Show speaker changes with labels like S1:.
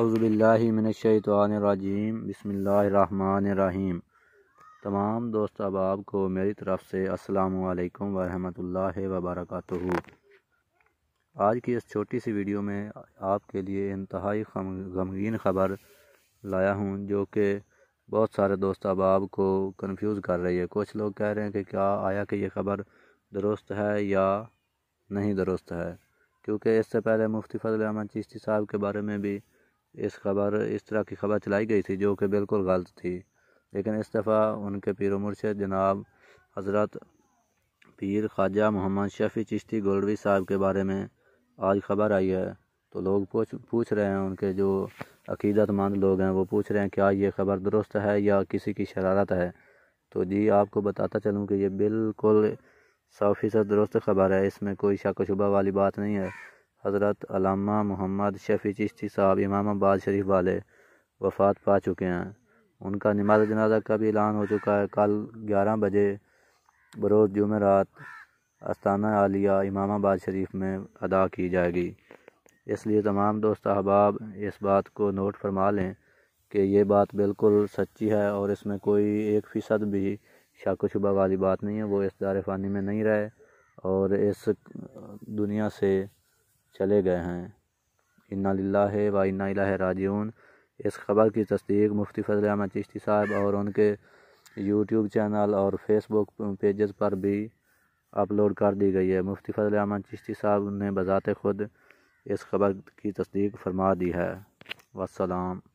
S1: اعوذ باللہ من الشیطان الرجیم بسم اللہ الرحمن الرحیم تمام دوست احباب کو میری طرف سے السلام علیکم ورحمۃ اللہ وبرکاتہ آج کی اس چھوٹی سی ویڈیو میں آپ کے لیے انتہائی غمگین خبر لایا ہوں جو کہ بہت سارے دوست احباب کو کنفیوز کر رہی ہے کچھ لوگ کہہ رہے ہیں کہ کیا آیا کہ یہ خبر درست ہے یا نہیں درست ہے کیونکہ اس سے پہلے مفتی فضل احمد چیستی صاحب کے بارے میں بھی اس خبر اس طرح کی خبر چلائی گئی تھی جو کہ بالکل غلط تھی لیکن اس دفعہ ان کے پیر و مرشد جناب حضرت پیر خواجہ محمد شفیع چشتی گولڈوی صاحب کے بارے میں آج خبر آئی ہے تو لوگ پوچھ پوچھ رہے ہیں ان کے جو عقیدت مند لوگ ہیں وہ پوچھ رہے ہیں کیا یہ خبر درست ہے یا کسی کی شرارت ہے تو جی آپ کو بتاتا چلوں کہ یہ بالکل سو فیصد درست خبر ہے اس میں کوئی شک و شبہ والی بات نہیں ہے حضرت علامہ محمد شفیع چشتی صاحب امام آباد شریف والے وفات پا چکے ہیں ان کا نماز جنازہ کا بھی اعلان ہو چکا ہے کل گیارہ بجے بروز جمعرات استانہ عالیہ امام آباد شریف میں ادا کی جائے گی اس لیے تمام دوست احباب اس بات کو نوٹ فرما لیں کہ یہ بات بالکل سچی ہے اور اس میں کوئی ایک فیصد بھی شاک و شبہ والی بات نہیں ہے وہ اس دار فانی میں نہیں رہے اور اس دنیا سے چلے گئے ہیں انا للہ و الہ راجعون اس خبر کی تصدیق مفتی فضل احمد چشتی صاحب اور ان کے یوٹیوب چینل اور فیس بک پیجز پر بھی اپلوڈ کر دی گئی ہے مفتی فضل احمد چشتی صاحب نے بذات خود اس خبر کی تصدیق فرما دی ہے وسلام